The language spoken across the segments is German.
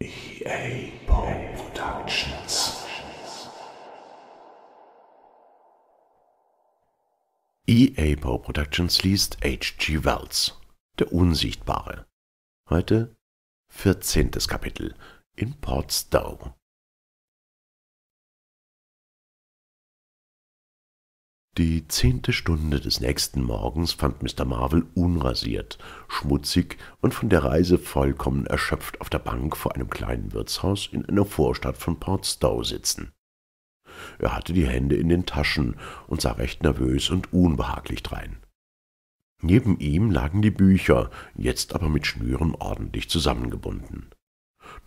EA Productions. EA Productions liest H.G. Wells, Der Unsichtbare. Heute 14. Kapitel in Port Stowe. Die zehnte Stunde des nächsten Morgens fand Mr. Marvel unrasiert, schmutzig und von der Reise vollkommen erschöpft auf der Bank vor einem kleinen Wirtshaus in einer Vorstadt von Port Stowe sitzen. Er hatte die Hände in den Taschen und sah recht nervös und unbehaglich drein. Neben ihm lagen die Bücher, jetzt aber mit Schnüren ordentlich zusammengebunden.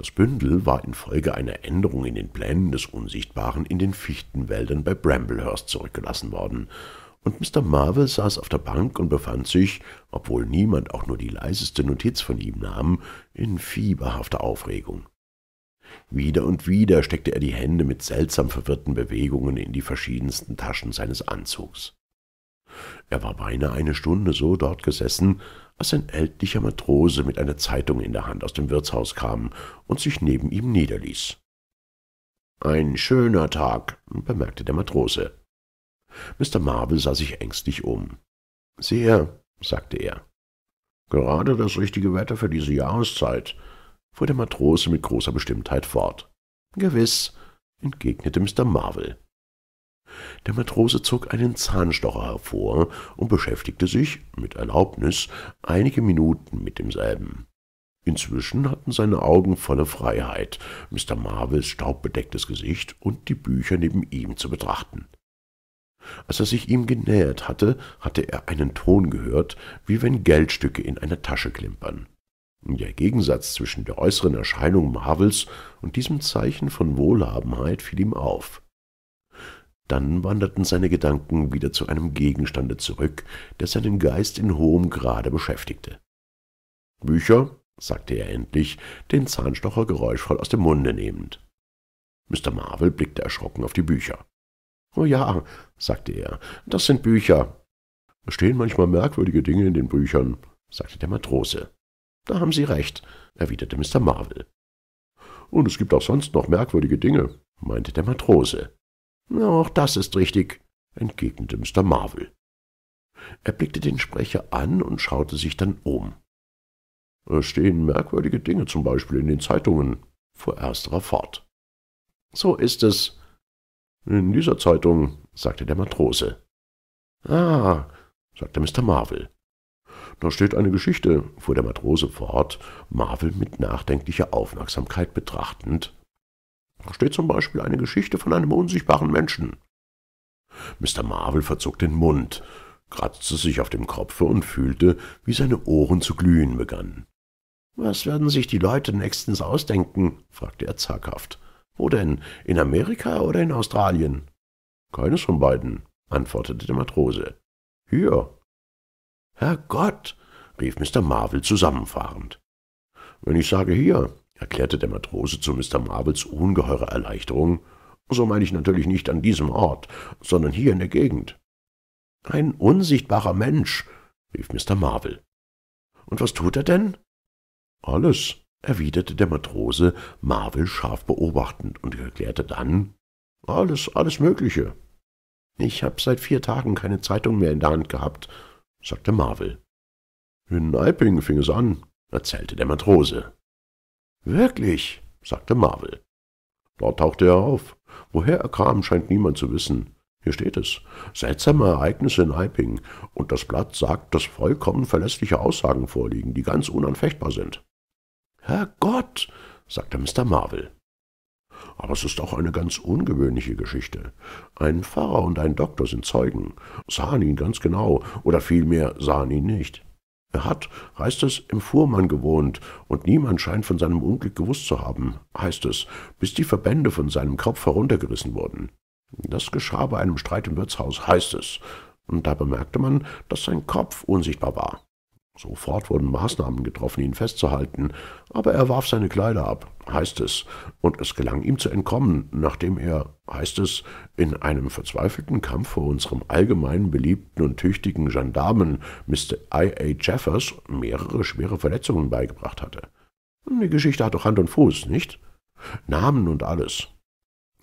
Das Bündel war infolge einer Änderung in den Plänen des Unsichtbaren in den Fichtenwäldern bei Bramblehurst zurückgelassen worden, und Mr. Marvel saß auf der Bank und befand sich, obwohl niemand auch nur die leiseste Notiz von ihm nahm, in fieberhafter Aufregung. Wieder und wieder steckte er die Hände mit seltsam verwirrten Bewegungen in die verschiedensten Taschen seines Anzugs. Er war beinahe eine Stunde so dort gesessen, als ein ältlicher Matrose mit einer Zeitung in der Hand aus dem Wirtshaus kam und sich neben ihm niederließ. Ein schöner Tag, bemerkte der Matrose. Mr. Marvel sah sich ängstlich um. Sehr, sagte er. Gerade das richtige Wetter für diese Jahreszeit, fuhr der Matrose mit großer Bestimmtheit fort. Gewiß, entgegnete Mr. Marvel. Der Matrose zog einen Zahnstocher hervor und beschäftigte sich, mit Erlaubnis, einige Minuten mit demselben. Inzwischen hatten seine Augen volle Freiheit, Mr. Marvels staubbedecktes Gesicht und die Bücher neben ihm zu betrachten. Als er sich ihm genähert hatte, hatte er einen Ton gehört, wie wenn Geldstücke in einer Tasche klimpern. Der Gegensatz zwischen der äußeren Erscheinung Marvels und diesem Zeichen von Wohlhabenheit fiel ihm auf. Dann wanderten seine Gedanken wieder zu einem Gegenstande zurück, der seinen Geist in hohem Grade beschäftigte. Bücher, sagte er endlich, den Zahnstocher geräuschvoll aus dem Munde nehmend. Mr. Marvel blickte erschrocken auf die Bücher. Oh ja, sagte er, das sind Bücher. Es stehen manchmal merkwürdige Dinge in den Büchern, sagte der Matrose. Da haben Sie recht, erwiderte Mr. Marvel. Und es gibt auch sonst noch merkwürdige Dinge, meinte der Matrose. Auch das ist richtig, entgegnete Mr. Marvel. Er blickte den Sprecher an und schaute sich dann um. Es stehen merkwürdige Dinge zum Beispiel in den Zeitungen, fuhr ersterer fort. So ist es. In dieser Zeitung, sagte der Matrose. Ah, sagte Mr. Marvel. Da steht eine Geschichte, fuhr der Matrose fort, Marvel mit nachdenklicher Aufmerksamkeit betrachtend. Da steht zum Beispiel eine Geschichte von einem unsichtbaren Menschen. Mr. Marvel verzog den Mund, kratzte sich auf dem Kopfe und fühlte, wie seine Ohren zu glühen begannen. Was werden sich die Leute nächstens ausdenken? fragte er zaghaft. Wo denn? In Amerika oder in Australien? Keines von beiden, antwortete der Matrose. Hier. Herrgott, rief Mr. Marvel zusammenfahrend. Wenn ich sage hier, erklärte der Matrose zu Mr. Marvels ungeheurer Erleichterung, so meine ich natürlich nicht an diesem Ort, sondern hier in der Gegend. Ein unsichtbarer Mensch, rief Mr. Marvel. Und was tut er denn? Alles, erwiderte der Matrose, Marvel scharf beobachtend und erklärte dann, alles, alles Mögliche. Ich habe seit vier Tagen keine Zeitung mehr in der Hand gehabt, sagte Marvel. In Eiping fing es an, erzählte der Matrose. Wirklich, sagte Marvel. Dort tauchte er auf. Woher er kam, scheint niemand zu wissen. Hier steht es. Seltsame Ereignisse in Eiping. Und das Blatt sagt, dass vollkommen verlässliche Aussagen vorliegen, die ganz unanfechtbar sind. Herrgott, sagte Mr. Marvel. Aber es ist auch eine ganz ungewöhnliche Geschichte. Ein Pfarrer und ein Doktor sind Zeugen, sahen ihn ganz genau, oder vielmehr sahen ihn nicht. Er hat, heißt es, im Fuhrmann gewohnt, und niemand scheint von seinem Unglück gewusst zu haben, heißt es, bis die Verbände von seinem Kopf heruntergerissen wurden. Das geschah bei einem Streit im Wirtshaus, heißt es, und da bemerkte man, dass sein Kopf unsichtbar war. Sofort wurden Maßnahmen getroffen, ihn festzuhalten, aber er warf seine Kleider ab, heißt es, und es gelang ihm zu entkommen, nachdem er, heißt es, in einem verzweifelten Kampf vor unserem allgemein beliebten und tüchtigen Gendarmen Mr. I. A. Jeffers mehrere schwere Verletzungen beigebracht hatte. Die Geschichte hat doch Hand und Fuß, nicht? Namen und alles.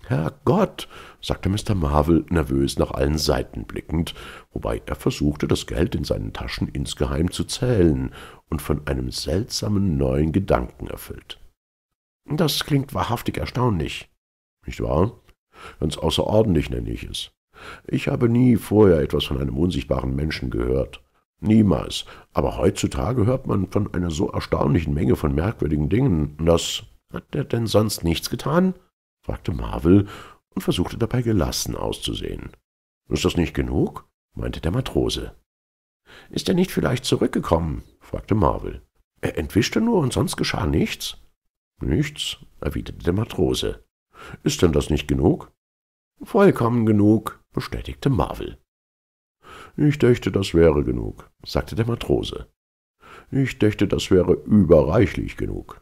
Herrgott, sagte Mr. Marvel nervös nach allen Seiten blickend, wobei er versuchte, das Geld in seinen Taschen insgeheim zu zählen und von einem seltsamen neuen Gedanken erfüllt. Das klingt wahrhaftig erstaunlich. Nicht wahr? Ganz außerordentlich nenne ich es. Ich habe nie vorher etwas von einem unsichtbaren Menschen gehört. Niemals. Aber heutzutage hört man von einer so erstaunlichen Menge von merkwürdigen Dingen, dass. Hat er denn sonst nichts getan? fragte Marvel und versuchte dabei gelassen auszusehen. Ist das nicht genug? meinte der Matrose. Ist er nicht vielleicht zurückgekommen? fragte Marvel. Er entwischte nur und sonst geschah nichts? Nichts, erwiderte der Matrose. Ist denn das nicht genug? Vollkommen genug, bestätigte Marvel. Ich dächte, das wäre genug, sagte der Matrose. Ich dächte, das wäre überreichlich genug.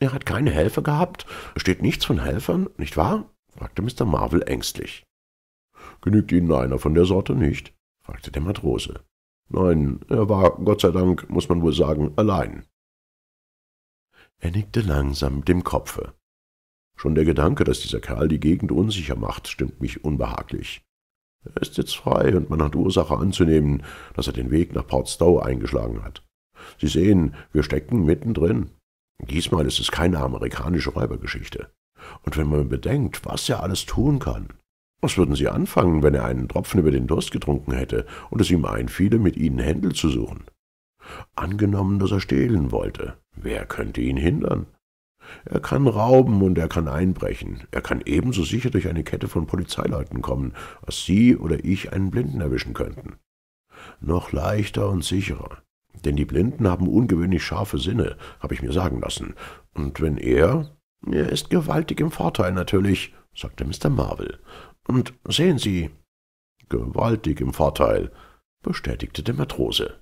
Er hat keine Helfer gehabt. Es steht nichts von Helfern, nicht wahr? fragte Mr. Marvel ängstlich. Genügt Ihnen einer von der Sorte nicht? fragte der Matrose. Nein, er war, Gott sei Dank, muss man wohl sagen, allein. Er nickte langsam mit dem Kopfe. Schon der Gedanke, dass dieser Kerl die Gegend unsicher macht, stimmt mich unbehaglich. Er ist jetzt frei, und man hat Ursache anzunehmen, dass er den Weg nach Port Stowe eingeschlagen hat. Sie sehen, wir stecken mittendrin. Diesmal ist es keine amerikanische Räubergeschichte. Und wenn man bedenkt, was er alles tun kann, was würden Sie anfangen, wenn er einen Tropfen über den Durst getrunken hätte und es ihm einfiele, mit Ihnen Händel zu suchen? Angenommen, dass er stehlen wollte, wer könnte ihn hindern? Er kann rauben und er kann einbrechen. Er kann ebenso sicher durch eine Kette von Polizeileuten kommen, als Sie oder ich einen Blinden erwischen könnten. Noch leichter und sicherer denn die Blinden haben ungewöhnlich scharfe Sinne, habe ich mir sagen lassen. Und wenn er... Er ist gewaltig im Vorteil natürlich, sagte Mr. Marvel. Und sehen Sie... Gewaltig im Vorteil, bestätigte der Matrose.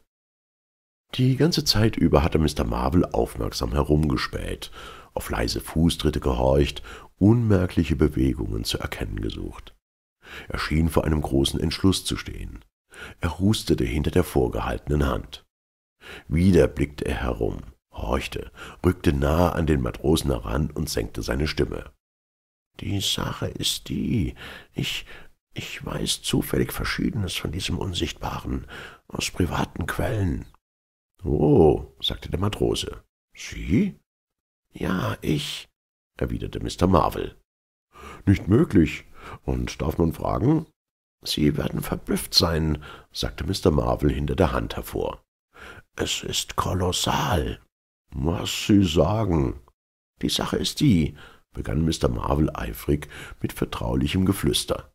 Die ganze Zeit über hatte Mr. Marvel aufmerksam herumgespäht, auf leise Fußtritte gehorcht, unmerkliche Bewegungen zu erkennen gesucht. Er schien vor einem großen Entschluss zu stehen. Er hustete hinter der vorgehaltenen Hand. Wieder blickte er herum, horchte, rückte nahe an den Matrosen heran und senkte seine Stimme. Die Sache ist die, ich, ich weiß zufällig Verschiedenes von diesem Unsichtbaren, aus privaten Quellen. Oh, sagte der Matrose. Sie? Ja, ich, erwiderte Mr. Marvel. Nicht möglich. Und darf man fragen? Sie werden verblüfft sein, sagte Mr. Marvel hinter der Hand hervor. Es ist kolossal. Was Sie sagen. Die Sache ist die, begann Mr. Marvel eifrig mit vertraulichem Geflüster.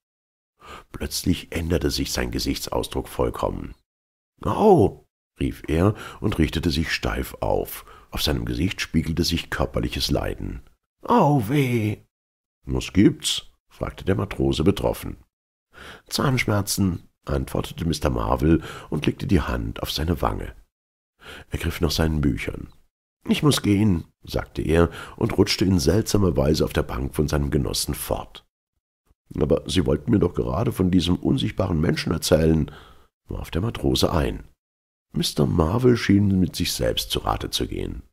Plötzlich änderte sich sein Gesichtsausdruck vollkommen. Au! rief er und richtete sich steif auf. Auf seinem Gesicht spiegelte sich körperliches Leiden. Au weh! Was gibt's? fragte der Matrose betroffen. Zahnschmerzen, antwortete Mr. Marvel und legte die Hand auf seine Wange. Er griff nach seinen Büchern. Ich muss gehen, sagte er und rutschte in seltsamer Weise auf der Bank von seinem Genossen fort. Aber Sie wollten mir doch gerade von diesem unsichtbaren Menschen erzählen, warf der Matrose ein. Mr. Marvel schien mit sich selbst zu Rate zu gehen.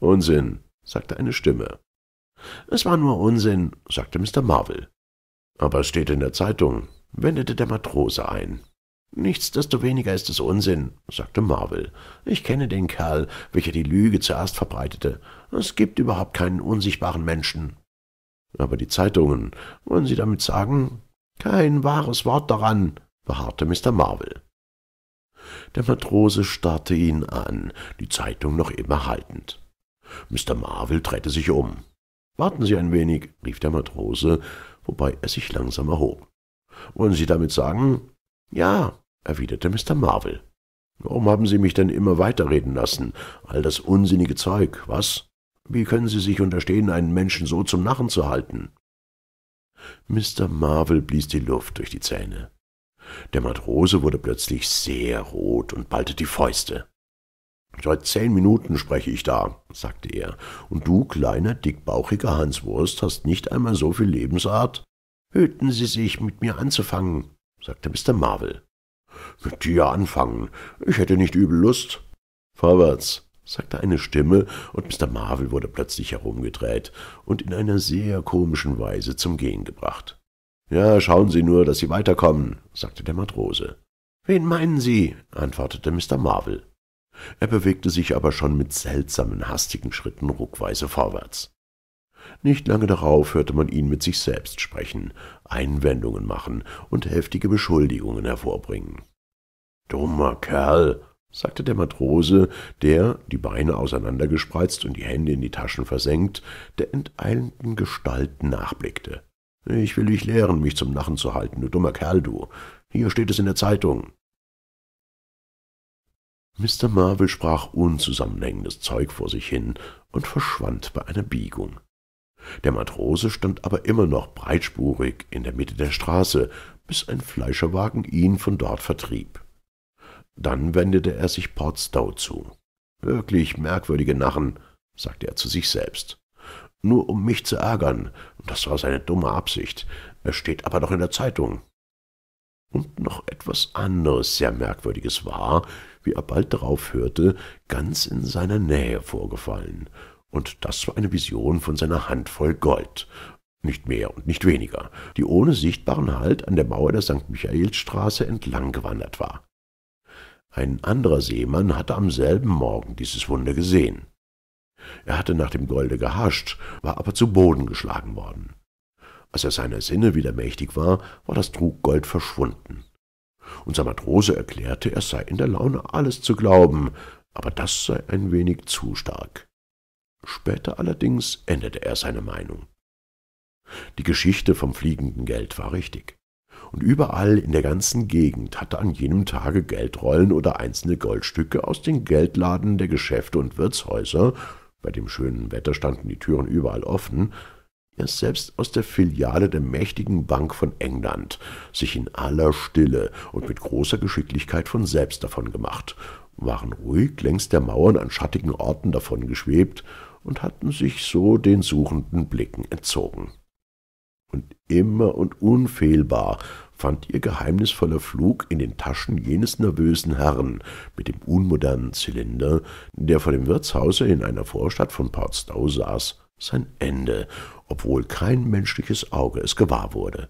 Unsinn, sagte eine Stimme. Es war nur Unsinn, sagte Mr. Marvel. Aber es steht in der Zeitung, wendete der Matrose ein. Nichtsdestoweniger ist es Unsinn, sagte Marvel. Ich kenne den Kerl, welcher die Lüge zuerst verbreitete. Es gibt überhaupt keinen unsichtbaren Menschen. Aber die Zeitungen, wollen Sie damit sagen? Kein wahres Wort daran, beharrte Mr. Marvel. Der Matrose starrte ihn an, die Zeitung noch immer haltend. Mr. Marvel drehte sich um. Warten Sie ein wenig, rief der Matrose, wobei er sich langsam erhob. Wollen Sie damit sagen? Ja, erwiderte Mr. Marvel. Warum haben Sie mich denn immer weiterreden lassen? All das unsinnige Zeug, was? Wie können Sie sich unterstehen, einen Menschen so zum Narren zu halten? Mr. Marvel blies die Luft durch die Zähne. Der Matrose wurde plötzlich sehr rot und ballte die Fäuste. Seit zehn Minuten spreche ich da, sagte er, und du, kleiner, dickbauchiger Hanswurst, hast nicht einmal so viel Lebensart. Hüten Sie sich, mit mir anzufangen, sagte Mr. Marvel. Mit dir anfangen. Ich hätte nicht übel Lust. Vorwärts, sagte eine Stimme, und Mr. Marvel wurde plötzlich herumgedreht und in einer sehr komischen Weise zum Gehen gebracht. Ja, schauen Sie nur, dass Sie weiterkommen, sagte der Matrose. Wen meinen Sie? antwortete Mr. Marvel. Er bewegte sich aber schon mit seltsamen, hastigen Schritten ruckweise vorwärts. Nicht lange darauf hörte man ihn mit sich selbst sprechen, Einwendungen machen und heftige Beschuldigungen hervorbringen. Dummer Kerl, sagte der Matrose, der, die Beine auseinandergespreizt und die Hände in die Taschen versenkt, der enteilenden Gestalt nachblickte. Ich will dich lehren, mich zum Lachen zu halten, du dummer Kerl, du. Hier steht es in der Zeitung. Mr. Marvel sprach unzusammenhängendes Zeug vor sich hin und verschwand bei einer Biegung. Der Matrose stand aber immer noch breitspurig in der Mitte der Straße, bis ein Fleischerwagen ihn von dort vertrieb. Dann wendete er sich Portstow zu. Wirklich merkwürdige Narren, sagte er zu sich selbst. Nur um mich zu ärgern, das war seine dumme Absicht, er steht aber doch in der Zeitung. Und noch etwas anderes sehr Merkwürdiges war, wie er bald darauf hörte, ganz in seiner Nähe vorgefallen, und das war eine Vision von seiner Handvoll Gold, nicht mehr und nicht weniger, die ohne sichtbaren Halt an der Mauer der St. Michaelsstraße entlang gewandert war. Ein anderer Seemann hatte am selben Morgen dieses Wunder gesehen. Er hatte nach dem Golde gehascht, war aber zu Boden geschlagen worden. Als er seiner Sinne wieder mächtig war, war das Truggold verschwunden. Unser Matrose erklärte, er sei in der Laune, alles zu glauben, aber das sei ein wenig zu stark. Später allerdings änderte er seine Meinung. Die Geschichte vom fliegenden Geld war richtig und überall in der ganzen Gegend hatte an jenem Tage Geldrollen oder einzelne Goldstücke aus den Geldladen der Geschäfte und Wirtshäuser, bei dem schönen Wetter standen die Türen überall offen, erst selbst aus der Filiale der mächtigen Bank von England, sich in aller Stille und mit großer Geschicklichkeit von selbst davon gemacht, waren ruhig längs der Mauern an schattigen Orten davon geschwebt und hatten sich so den suchenden Blicken entzogen und immer und unfehlbar fand ihr geheimnisvoller Flug in den Taschen jenes nervösen Herrn mit dem unmodernen Zylinder, der vor dem Wirtshause in einer Vorstadt von Portsdow saß, sein Ende, obwohl kein menschliches Auge es gewahr wurde.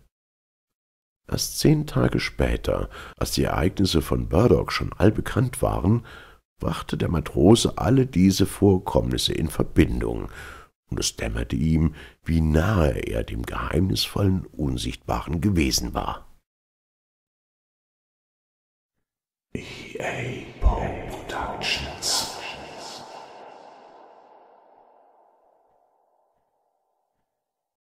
Erst zehn Tage später, als die Ereignisse von Burdock schon allbekannt waren, brachte der Matrose alle diese Vorkommnisse in Verbindung und es dämmerte ihm, wie nahe er dem geheimnisvollen, unsichtbaren gewesen war. E -Pop Productions